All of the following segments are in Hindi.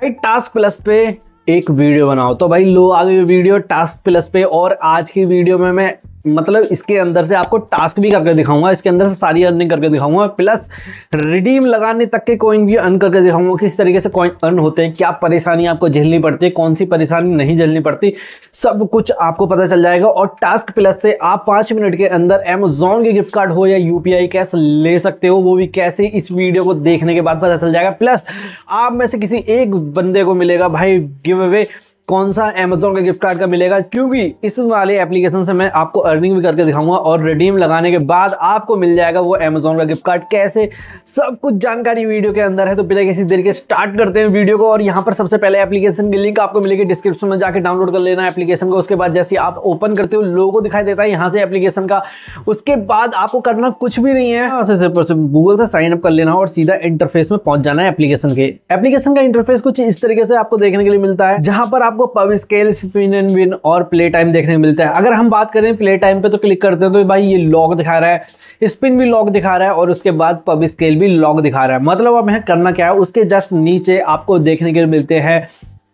भाई टास्क प्लस पे एक वीडियो बनाओ तो भाई लो आ गई वीडियो टास्क प्लस पे और आज की वीडियो में मैं मतलब इसके अंदर से आपको टास्क भी करके दिखाऊंगा इसके अंदर से सारी अर्निंग करके दिखाऊंगा प्लस रिडीम लगाने तक के कॉइन भी अर्न करके दिखाऊंगा किस तरीके से कॉइन अर्न होते हैं क्या परेशानी आपको झेलनी पड़ती है कौन सी परेशानी नहीं झेलनी पड़ती सब कुछ आपको पता चल जाएगा और टास्क प्लस से आप पाँच मिनट के अंदर अमेजोन के गिफ्ट कार्ड हो या यू कैश ले सकते हो वो भी कैसे इस वीडियो को देखने के बाद पता चल जाएगा प्लस आप में से किसी एक बंदे को मिलेगा भाई गिव अवे कौन सा अमेजोन का गिफ्ट कार्ड का मिलेगा क्योंकि इस वाले एप्लीकेशन से मैं आपको अर्निंग भी करके दिखाऊंगा और रिडीम लगाने के बाद आपको मिल जाएगा वो अमेजोन का गिफ्ट कार्ड कैसे सब कुछ जानकारी वीडियो के अंदर है तो बिना किसी देर के स्टार्ट करते हैं वीडियो को और यहाँ पर सबसे पहले एप्लीकेशन की लिंक आपको मिलेगी डिस्क्रिप्शन में जाकर डाउनलोड कर लेना एप्लीकेशन को उसके बाद जैसे आप ओपन करते हो लोगों दिखाई देता है यहाँ से एप्लीकेशन का उसके बाद आपको करना कुछ भी नहीं है गूगल से साइन अप कर लेना और सीधा इंटरफेस में पहुंच जाना है एप्लीकेशन के एप्लीकेशन का इंटरफेस कुछ इस तरीके से आपको देखने के लिए मिलता है जहां पर आप आपको pub scale spin and win और प्ले टाइम देखने मिलता है अगर हम बात करें प्ले टाइम पे तो क्लिक करते हैं तो भाई ये लॉक दिखा रहा है स्पिन भी लॉक दिखा रहा है और उसके बाद पब स्केल भी लॉक दिखा रहा है मतलब अब यहाँ करना क्या है उसके जस्ट नीचे आपको देखने के मिलते हैं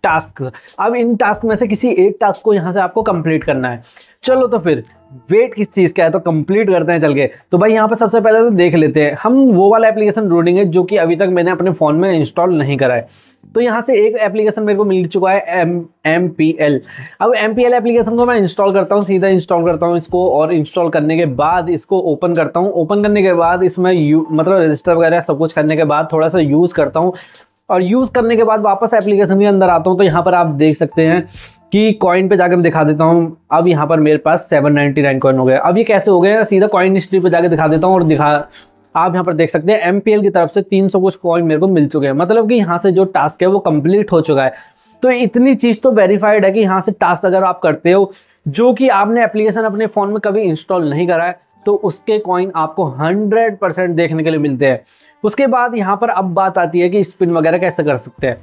टास्क अब इन टास्क में से किसी एक टास्क को यहाँ से आपको कंप्लीट करना है चलो तो फिर वेट किस चीज़ का है तो कंप्लीट करते हैं चल के तो भाई यहाँ पर सबसे पहले तो देख लेते हैं हम वो वाला एप्लीकेशन ढूंढेंगे जो कि अभी तक मैंने अपने फ़ोन में इंस्टॉल नहीं करा है तो यहाँ से एक एप्लीकेशन मेरे को मिल चुका है एम एम पी एल अब एम पी एल एप्लीकेशन को मैं इंस्टॉल करता हूँ सीधा इंस्टॉल करता हूँ इसको और इंस्टॉल करने के बाद इसको ओपन करता हूँ ओपन करने के बाद इसमें यू मतलब रजिस्टर वगैरह सब कुछ करने के बाद थोड़ा सा यूज़ करता हूँ और यूज़ करने के बाद वापस एप्लीकेशन के अंदर आता हूँ तो यहाँ पर आप देख सकते हैं कि कॉइन पे जाकर मैं दिखा देता हूँ अब यहाँ पर मेरे पास 799 कॉइन हो गया अब ये कैसे हो गया सीधा कॉइन हिस्ट्री पे जाकर दिखा देता हूँ और दिखा आप यहाँ पर देख सकते हैं एम की तरफ से 300 कुछ कॉइन मेरे को मिल चुके हैं मतलब कि यहाँ से जो टास्क है वो कंप्लीट हो चुका है तो इतनी चीज़ तो वेरीफाइड है कि यहाँ से टास्क अगर आप करते हो जो कि आपने एप्लीकेशन अपने फ़ोन में कभी इंस्टॉल नहीं करा है तो उसके कॉइन आपको 100 परसेंट देखने के लिए मिलते हैं उसके बाद यहाँ पर अब बात आती है कि स्पिन वगैरह कैसे कर सकते हैं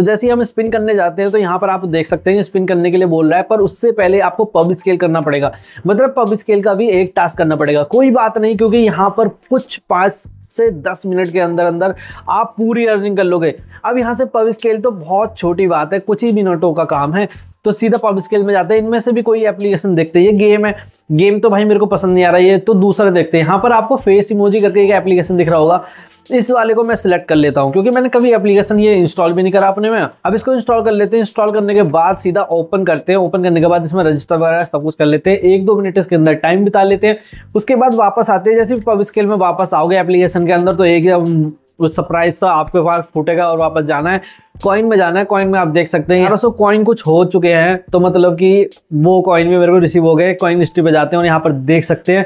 तो जैसे ही हम स्पिन करने जाते हैं तो यहाँ पर आप देख सकते हैं स्पिन करने के लिए बोल रहा है पर उससे पहले आपको पब स्केल करना पड़ेगा मतलब पब स्केल का भी एक टास्क करना पड़ेगा कोई बात नहीं क्योंकि यहाँ पर कुछ पाँच से 10 मिनट के अंदर अंदर आप पूरी अर्निंग कर लोगे अब यहाँ से पब स्केल तो बहुत छोटी बात है कुछ ही मिनटों का काम है तो सीधा पब स्केल में जाते हैं इनमें से भी कोई एप्लीकेशन देखते हैं ये गेम है गेम तो भाई मेरे को पसंद नहीं आ रहा है तो दूसरा देखते हैं यहाँ पर आपको फेस इमोजी करके एक एप्लीकेशन दिख रहा होगा इस वाले को मैं सिलेक्ट कर लेता हूँ क्योंकि मैंने कभी एप्लीकेशन ये इंस्टॉल भी नहीं करा अपने में अब इसको इंस्टॉल कर लेते हैं इंस्टॉल करने के बाद सीधा ओपन करते हैं ओपन करने के बाद इसमें रजिस्टर वगैरह सब कुछ कर लेते हैं एक दो मिनट इसके अंदर टाइम बिता लेते हैं उसके बाद वापस आते हैं जैसे पब स्केल में वापस आओगे एप्लीकेशन के अंदर तो एक सरप्राइज सा आपके पास फूटेगा और वापस जाना है कॉइन में जाना है कॉइन में आप देख सकते हैं दोस्तों कॉइन कुछ हो चुके हैं तो मतलब कि वो कॉइन भी मेरे को रिसीव हो गए कॉइन हिस्ट्री पे जाते हैं और यहाँ पर देख सकते हैं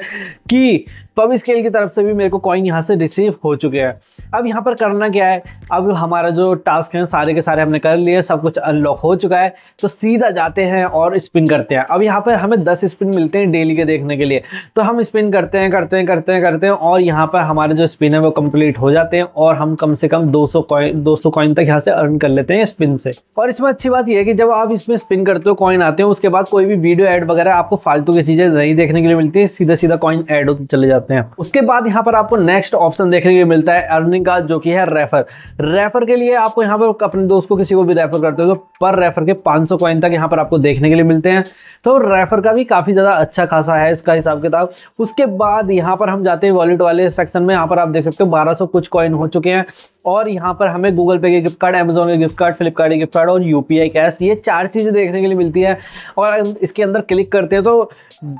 कि पब स्केल की तरफ से भी मेरे को कॉइन यहाँ से रिसीव हो चुके हैं अब यहाँ पर करना क्या है अब हमारा जो टास्क है सारे के सारे हमने कर लिए सब कुछ अनलॉक हो चुका है तो सीधा जाते हैं और स्पिन करते हैं अब यहाँ पर हमें दस स्पिन मिलते हैं डेली के देखने के लिए तो हम स्पिन करते हैं करते हैं करते हैं करते हैं और यहाँ पर हमारे जो स्पिन है वो कंप्लीट हो जाते हैं और हम कम से कम सौ कॉइन 200 कॉइन तक यहाँ से अर्न कर लेते हैं स्पिन से और इसमें अच्छी बात यह है कि जब आप इसमें स्पिन करते हो कॉइन आते हैं उसके बाद कोई भी वीडियो एड वगैरह आपको फालतू की चीज़ें नहीं देखने के लिए मिलती है सीधा सीधा कॉइन एड होते चले जाते हैं उसके बाद यहाँ पर आपको नेक्स्ट ऑप्शन देखने को मिलता है अर्निंग का जो कि है रेफर रेफर के लिए आपको यहाँ पर अपने दोस्त को किसी को भी रेफर करते हो तो पर रेफर के 500 कॉइन तक यहाँ पर आपको देखने के लिए मिलते हैं तो रेफर का भी काफ़ी ज़्यादा अच्छा खासा है इसका हिसाब किताब उसके बाद यहाँ पर हम जाते हैं वॉलेट वाले सेक्शन में यहाँ पर आप देख सकते हो बारह कुछ कॉइन हो चुके हैं और यहाँ पर हमें गूगल पे के गिफ्ट कार्ड अमेजोन के गिफ्ट कार्ड फ्लिपकार्ट के गिफ्ट कार्ड और यू पी कैश ये चार चीज़ें देखने के लिए मिलती हैं और इसके अंदर क्लिक करते हैं तो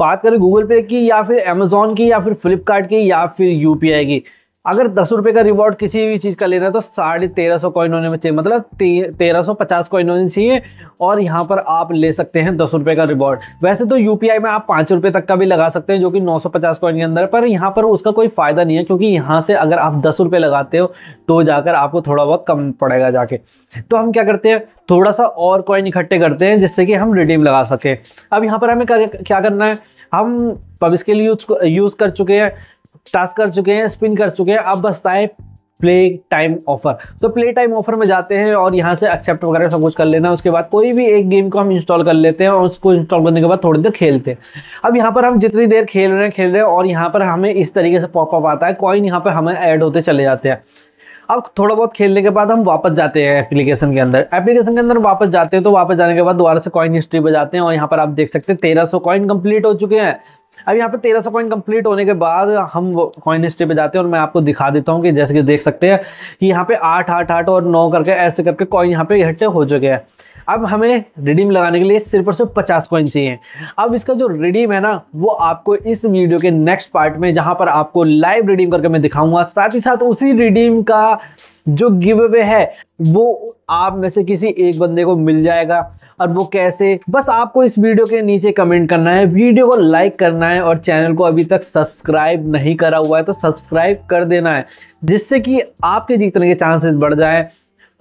बात करें गूगल पे की या फिर अमेजोन की या फिर फ्लिपकार्ट की या फिर यू की अगर दस रुपये का रिवॉर्ड किसी भी चीज़ का लेना है तो साढ़े तेरह सौ कॉइन होने में चाहिए मतलब तेरह सौ पचास कॉइन होने चाहिए और यहाँ पर आप ले सकते हैं दस रुपये का रिवॉर्ड वैसे तो यू में आप पाँच रुपये तक का भी लगा सकते हैं जो कि नौ सौ पचास कॉइन के अंदर पर यहाँ पर उसका कोई फ़ायदा नहीं है क्योंकि यहाँ से अगर आप दस रुपये लगाते हो तो जाकर आपको थोड़ा बहुत कम पड़ेगा जाके तो हम क्या करते हैं थोड़ा सा और कॉइन इकट्ठे करते हैं जिससे कि हम रिडीम लगा सकें अब यहाँ पर हमें क्या करना है हम पब इसके लिए यूज़ यूज़ कर चुके हैं टास्क कर चुके हैं स्पिन कर चुके हैं अब बसता है प्ले टाइम ऑफर तो प्ले टाइम ऑफर में जाते हैं और यहाँ से एक्सेप्ट वगैरह सब कुछ कर लेना उसके बाद कोई भी एक गेम को हम इंस्टॉल कर लेते हैं और उसको इंस्टॉल करने के बाद थोड़ी देर खेलते हैं अब यहाँ पर हम जितनी देर खेल रहे हैं खेल रहे हैं और यहाँ पर हमें इस तरीके से पॉपअप आता है कॉइन यहाँ पर हमें ऐड होते चले जाते हैं अब थोड़ा बहुत खेलने के बाद हम वापस जाते हैं एप्लीकेशन के अंदर एप्लीकेशन के अंदर वापस जाते हैं तो वापस जाने के बाद दोबारा से कॉइन हिस्ट्री बजाते जाते हैं और यहाँ पर आप देख सकते हैं तेरह सौ कॉइन कंप्लीट हो चुके हैं अब यहाँ पर तेरह सौ कॉइन कंप्लीट होने के बाद हम कॉइन हिस्ट्री पे जाते हैं और मैं आपको दिखा देता हूँ कि जैसे कि देख सकते हैं कि यहाँ पे आठ आठ आठ और नौ करके ऐसे करके कॉइन यहाँ पे इकट्ठे हो चुके हैं अब हमें रिडीम लगाने के लिए सिर्फ और सिर्फ पचास कॉइन चाहिए अब इसका जो रिडीम है ना वो आपको इस वीडियो के नेक्स्ट पार्ट में जहाँ पर आपको लाइव रिडीम करके मैं दिखाऊंगा साथ ही साथ उसी रिडीम का जो गिव अवे है वो आप में से किसी एक बंदे को मिल जाएगा और वो कैसे बस आपको इस वीडियो के नीचे कमेंट करना है वीडियो को लाइक करना है और चैनल को अभी तक सब्सक्राइब नहीं करा हुआ है तो सब्सक्राइब कर देना है जिससे कि आपके जीतने के चांसेस बढ़ जाएं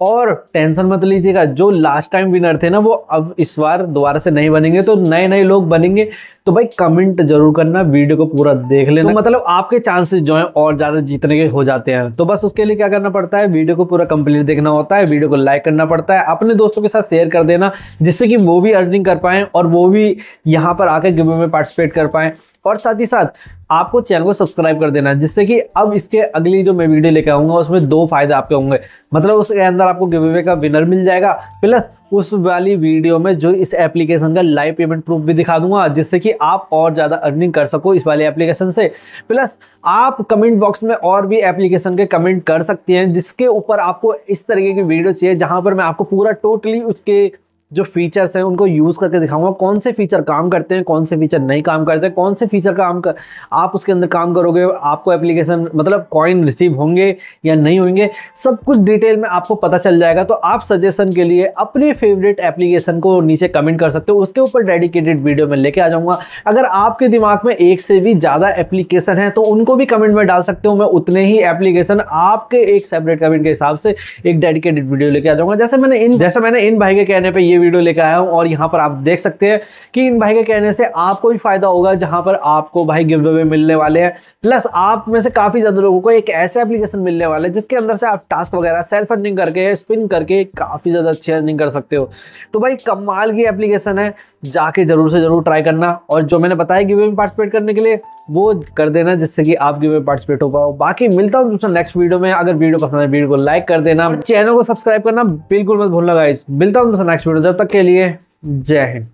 और टेंशन मत लीजिएगा जो लास्ट टाइम विनर थे ना वो अब इस बार दोबारा से नहीं बनेंगे तो नए नए लोग बनेंगे तो भाई कमेंट जरूर करना वीडियो को पूरा देख लेना तो मतलब आपके चांसेस जो है और ज़्यादा जीतने के हो जाते हैं तो बस उसके लिए क्या करना पड़ता है वीडियो को पूरा कंप्लीट देखना होता है वीडियो को लाइक करना पड़ता है अपने दोस्तों के साथ शेयर कर देना जिससे कि वो भी अर्निंग कर पाए और वो भी यहाँ पर आकर गिवे में पार्टिसिपेट कर पाएँ और साथ ही साथ आपको चैनल को सब्सक्राइब कर देना है जिससे कि अब इसके अगली जो मैं वीडियो लेकर आऊँगा उसमें दो फायदे आपके होंगे मतलब उसके अंदर आपको गिवे का विनर मिल जाएगा प्लस उस वाली वीडियो में जो इस एप्लीकेशन का लाइव पेमेंट प्रूफ भी दिखा दूंगा जिससे कि आप और ज़्यादा अर्निंग कर सको इस वाली एप्लीकेशन से प्लस आप कमेंट बॉक्स में और भी एप्लीकेशन के कमेंट कर सकते हैं जिसके ऊपर आपको इस तरीके की वीडियो चाहिए जहाँ पर मैं आपको पूरा टोटली उसके जो फीचर्स हैं उनको यूज़ करके दिखाऊंगा कौन से फीचर काम करते हैं कौन से फीचर नहीं काम करते हैं कौन से फीचर काम कर आप उसके अंदर काम करोगे आपको एप्लीकेशन मतलब कॉइन रिसीव होंगे या नहीं होंगे सब कुछ डिटेल में आपको पता चल जाएगा तो आप सजेशन के लिए अपने फेवरेट एप्लीकेशन को नीचे कमेंट कर सकते हो उसके ऊपर डेडिकेटेड वीडियो में लेके आ जाऊँगा अगर आपके दिमाग में एक से भी ज़्यादा एप्लीकेशन है तो उनको भी कमेंट में डाल सकते हो मैं उतने ही एप्लीकेशन आपके एक सेपरेट कमेंट के हिसाब से एक डेडिकेटेड वीडियो लेके आ जाऊँगा जैसे मैंने इन जैसे मैंने इन भाई के कहने पर ये वीडियो लेकर आया हूँ और यहाँ पर आप देख सकते हैं कि इन भाई के कहने से आपको भी फायदा होगा जहाँ पर आपको भाई गिफ्ट अवे मिलने वाले हैं प्लस आप में से काफ़ी ज़्यादा लोगों को एक ऐसे एप्लीकेशन मिलने वाला है जिसके अंदर से आप टास्क वगैरह सेल्फ अर्निंग करके स्पिन करके काफ़ी ज़्यादा अच्छी अर्निंग कर सकते हो तो भाई कमाल की एप्लीकेशन है जाके ज़रूर से ज़रूर ट्राई करना और जो मैंने बताया गिवे में पार्टिसिपेट करने के लिए वो कर देना जिससे कि आप गिवे में पार्टिसिपेट हो पाओ बाकी मिलता हूँ दोस्तों नेक्स्ट वीडियो में अगर वीडियो पसंद है वीडियो को लाइक कर देना चैनल को सब्सक्राइब करना बिल्कुल मत भूलना गाइस मिलता हूँ दोस्तों नेक्स्ट वीडियो जब तक के लिए जय हिंद